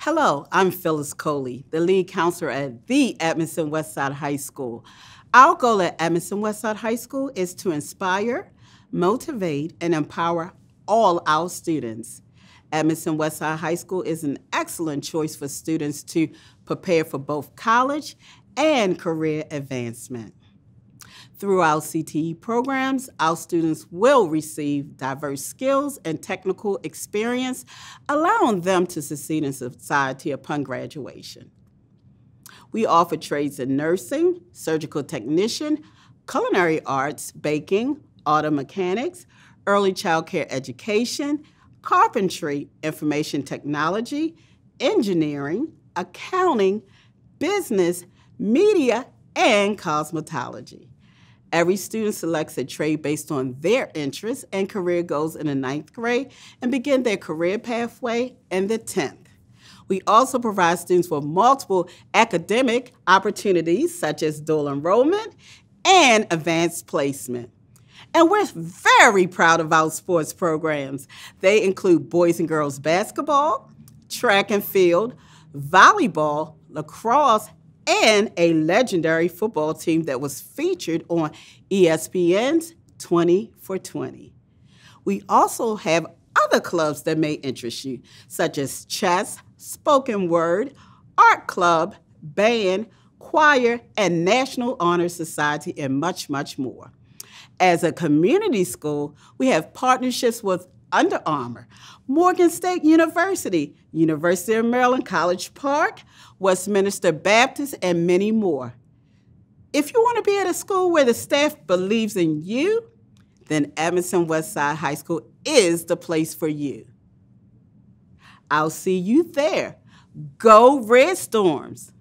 Hello, I'm Phyllis Coley, the lead counselor at the Edmondson Westside High School. Our goal at Edmondson Westside High School is to inspire, motivate, and empower all our students. Edmondson Westside High School is an excellent choice for students to prepare for both college and career advancement. Throughout CTE programs, our students will receive diverse skills and technical experience, allowing them to succeed in society upon graduation. We offer trades in nursing, surgical technician, culinary arts, baking, auto mechanics, early child care education, carpentry, information technology, engineering, accounting, business, media, and cosmetology. Every student selects a trade based on their interests and career goals in the ninth grade and begin their career pathway in the 10th. We also provide students with multiple academic opportunities such as dual enrollment and advanced placement. And we're very proud of our sports programs. They include boys and girls basketball, track and field, volleyball, lacrosse, and a legendary football team that was featured on ESPN's 20 for 20. We also have other clubs that may interest you, such as chess, spoken word, art club, band, choir, and National Honor Society, and much, much more. As a community school, we have partnerships with under Armour, Morgan State University, University of Maryland College Park, Westminster Baptist, and many more. If you want to be at a school where the staff believes in you, then Evanston Westside High School is the place for you. I'll see you there. Go Red Storms!